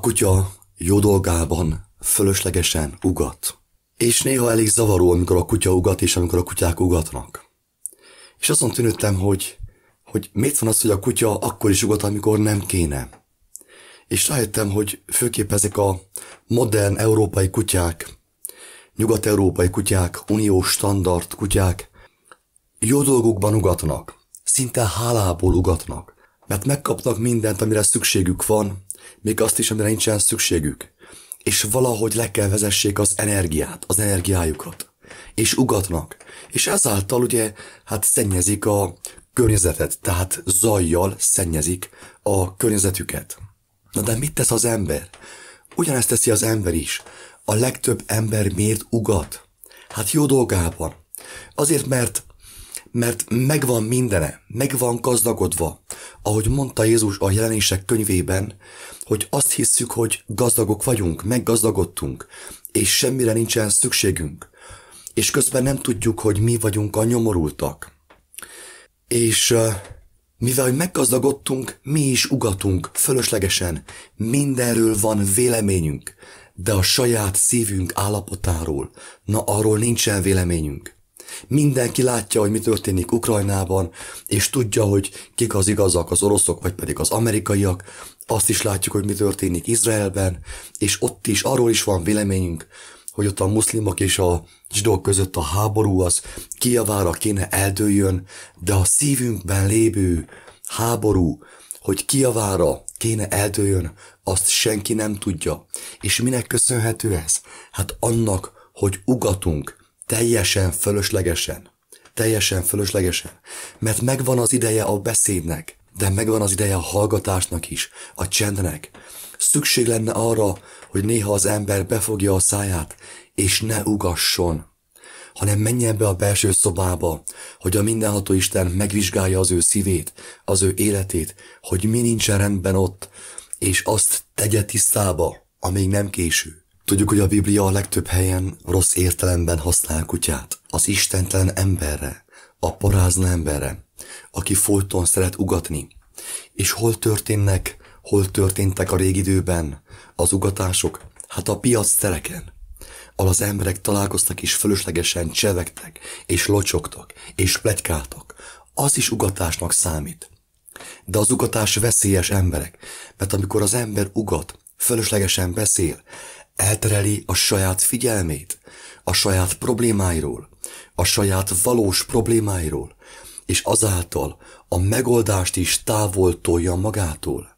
kutya jó dolgában fölöslegesen ugat. És néha elég zavaró, amikor a kutya ugat, és amikor a kutyák ugatnak. És azon tűnődtem, hogy, hogy miért van az, hogy a kutya akkor is ugat, amikor nem kéne. És rájöttem, hogy főképp ezek a modern európai kutyák, nyugat-európai kutyák, uniós standard kutyák jó dolgukban ugatnak, szinte hálából ugatnak, mert megkapnak mindent, amire szükségük van, még azt is, amire nincsen szükségük. És valahogy le kell vezessék az energiát, az energiájukat. És ugatnak. És ezáltal ugye, hát szennyezik a környezetet, tehát zajjal szennyezik a környezetüket. Na de mit tesz az ember? Ugyanezt teszi az ember is. A legtöbb ember miért ugat? Hát jó dolgában. Azért, mert mert megvan mindene, megvan gazdagodva. Ahogy mondta Jézus a jelenések könyvében, hogy azt hisszük, hogy gazdagok vagyunk, meggazdagodtunk, és semmire nincsen szükségünk, és közben nem tudjuk, hogy mi vagyunk a nyomorultak. És mivel meggazdagodtunk, mi is ugatunk fölöslegesen, mindenről van véleményünk, de a saját szívünk állapotáról, na arról nincsen véleményünk. Mindenki látja, hogy mi történik Ukrajnában, és tudja, hogy kik az igazak, az oroszok, vagy pedig az amerikaiak. Azt is látjuk, hogy mi történik Izraelben, és ott is arról is van véleményünk, hogy ott a muszlimok és a zsidók között a háború az kiavára kéne eldőljön, de a szívünkben lévő háború, hogy kiavára kéne eldőljön, azt senki nem tudja. És minek köszönhető ez? Hát annak, hogy ugatunk, Teljesen fölöslegesen. Teljesen fölöslegesen. Mert megvan az ideje a beszédnek, de megvan az ideje a hallgatásnak is, a csendnek. Szükség lenne arra, hogy néha az ember befogja a száját, és ne ugasson, hanem menjen be a belső szobába, hogy a mindenható Isten megvizsgálja az ő szívét, az ő életét, hogy mi nincsen rendben ott, és azt tegye tisztába, amíg nem késő. Tudjuk, hogy a Biblia a legtöbb helyen rossz értelemben használ kutyát. Az istentelen emberre, a parázna emberre, aki folyton szeret ugatni. És hol történnek, hol történtek a régi időben az ugatások? Hát a piac tereken, ahol az emberek találkoztak és fölöslegesen csevegtek, és locsogtak, és pletykáltak. Az is ugatásnak számít. De az ugatás veszélyes emberek, mert amikor az ember ugat, fölöslegesen beszél, eltereli a saját figyelmét, a saját problémáiról, a saját valós problémáiról, és azáltal a megoldást is távol tolja magától.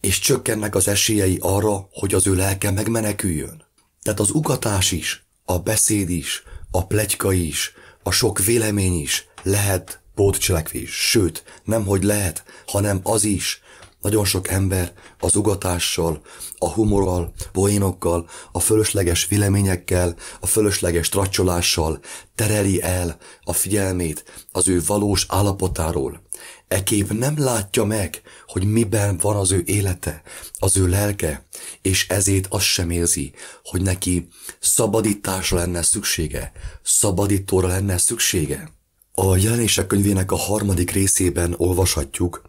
És csökkennek az esélyei arra, hogy az ő lelke megmeneküljön. Tehát az ugatás is, a beszéd is, a plegyka is, a sok vélemény is lehet pótcselekvés. Sőt, nem hogy lehet, hanem az is, nagyon sok ember az ugatással, a humorral, poénokkal, a fölösleges véleményekkel, a fölösleges tracsolással tereli el a figyelmét az ő valós állapotáról. Ekép nem látja meg, hogy miben van az ő élete, az ő lelke, és ezért azt sem érzi, hogy neki szabadításra lenne szüksége, szabadítóra lenne szüksége. A jelenések könyvének a harmadik részében olvashatjuk,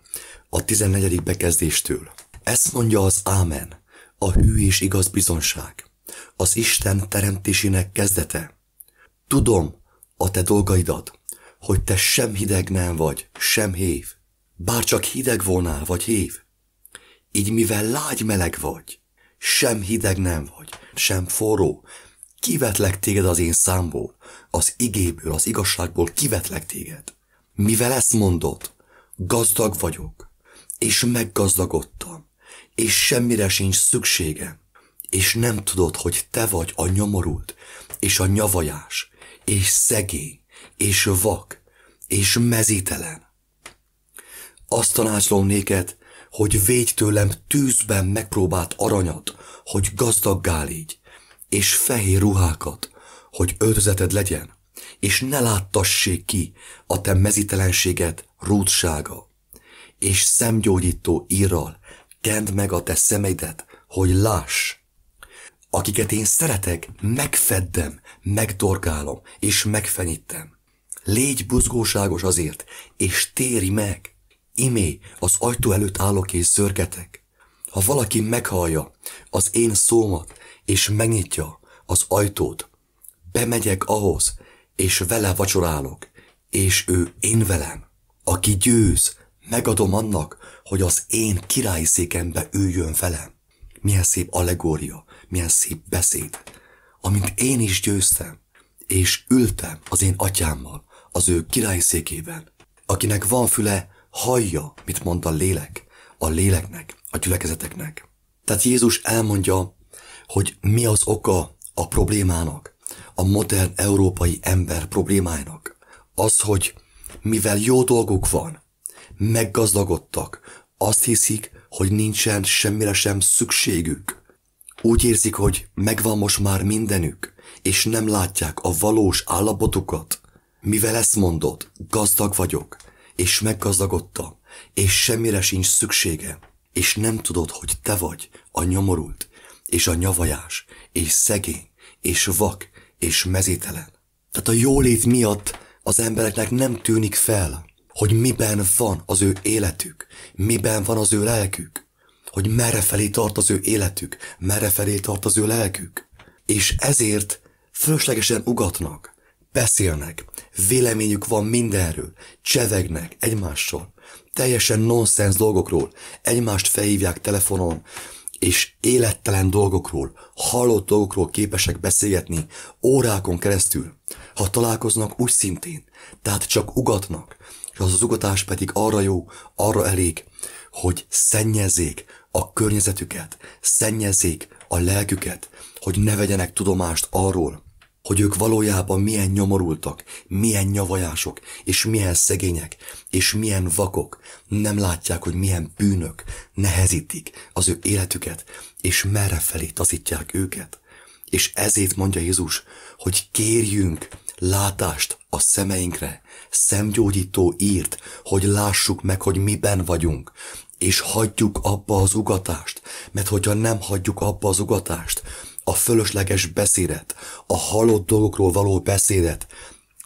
a 14. bekezdéstől. Ezt mondja az Ámen, a hű és igaz bizonság, az Isten teremtésének kezdete. Tudom a te dolgaidat, hogy te sem hideg nem vagy, sem hév, bár csak hideg volnál vagy hév. Így mivel lágy meleg vagy, sem hideg nem vagy, sem forró, kivetlek téged az én számból, az igéből, az igazságból kivetlek téged. Mivel ezt mondod, gazdag vagyok, és meggazdagodtam, és semmire sincs szükségem, és nem tudod, hogy te vagy a nyomorult, és a nyavajás, és szegény, és vak, és mezítelen. Azt tanácsolom néked, hogy védj tőlem tűzben megpróbált aranyat, hogy gazdaggá légy, és fehér ruhákat, hogy öltözeted legyen, és ne láttassék ki a te mezítelenséget, rúdsága és szemgyógyító írral kend meg a te szemeidet, hogy láss. Akiket én szeretek, megfeddem, megdorgálom és megfenyítem. Légy buzgóságos azért, és térj meg. Imé, az ajtó előtt állok és szörgetek. Ha valaki meghallja az én szómat, és megnyitja az ajtót, bemegyek ahhoz, és vele vacsorálok, és ő én velem, aki győz, Megadom annak, hogy az én királyi székembe üljön velem. Milyen szép allegória, milyen szép beszéd, amint én is győztem, és ültem az én atyámmal, az ő királyi székében. Akinek van füle, hallja, mit mond a lélek, a léleknek, a gyülekezeteknek. Tehát Jézus elmondja, hogy mi az oka a problémának, a modern európai ember problémáinak. Az, hogy mivel jó dolguk van, Meggazdagodtak. Azt hiszik, hogy nincsen semmire sem szükségük. Úgy érzik, hogy megvan most már mindenük, és nem látják a valós állapotukat. Mivel ezt mondod, gazdag vagyok, és meggazdagodtam, és semmire sincs szüksége, és nem tudod, hogy te vagy a nyomorult, és a nyavajás, és szegény, és vak, és mezítelen. Tehát a jólét miatt az embereknek nem tűnik fel, hogy miben van az ő életük, miben van az ő lelkük, hogy merre felé tart az ő életük, merre felé tart az ő lelkük. És ezért fölöslegesen ugatnak, beszélnek, véleményük van mindenről, csevegnek egymással, teljesen nonsens dolgokról, egymást felhívják telefonon, és élettelen dolgokról, halott dolgokról képesek beszélgetni órákon keresztül, ha találkoznak úgy szintén, tehát csak ugatnak, és az az ugatás pedig arra jó, arra elég, hogy szennyezzék a környezetüket, szennyezzék a lelküket, hogy ne vegyenek tudomást arról, hogy ők valójában milyen nyomorultak, milyen nyavajások, és milyen szegények, és milyen vakok, nem látják, hogy milyen bűnök nehezítik az ő életüket, és merre felé taszítják őket. És ezért mondja Jézus, hogy kérjünk, látást a szemeinkre, szemgyógyító írt, hogy lássuk meg, hogy miben vagyunk, és hagyjuk abba az ugatást, mert hogyha nem hagyjuk abba az ugatást, a fölösleges beszédet, a halott dolgokról való beszédet,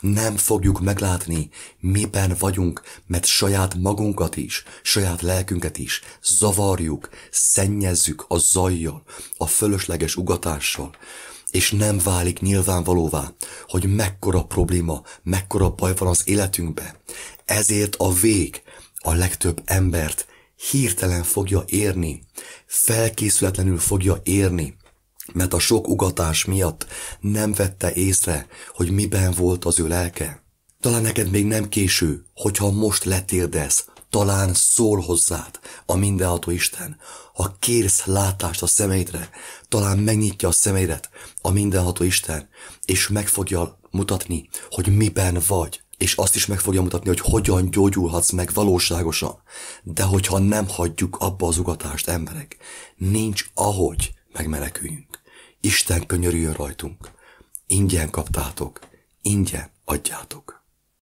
nem fogjuk meglátni, miben vagyunk, mert saját magunkat is, saját lelkünket is zavarjuk, szennyezzük a zajjal, a fölösleges ugatással és nem válik nyilvánvalóvá, hogy mekkora probléma, mekkora baj van az életünkben. Ezért a vég a legtöbb embert hirtelen fogja érni, felkészületlenül fogja érni, mert a sok ugatás miatt nem vette észre, hogy miben volt az ő lelke. Talán neked még nem késő, hogyha most letérdez, talán szól hozzád a mindenható Isten. Ha kérsz látást a szemeidre, talán megnyitja a szemeidet a mindenható Isten, és meg fogja mutatni, hogy miben vagy és azt is meg fogja mutatni, hogy hogyan gyógyulhatsz meg valóságosan. De hogyha nem hagyjuk abba az ugatást, emberek, nincs ahogy megmeneküljünk. Isten könyörüljön rajtunk. Ingyen kaptátok, ingyen adjátok.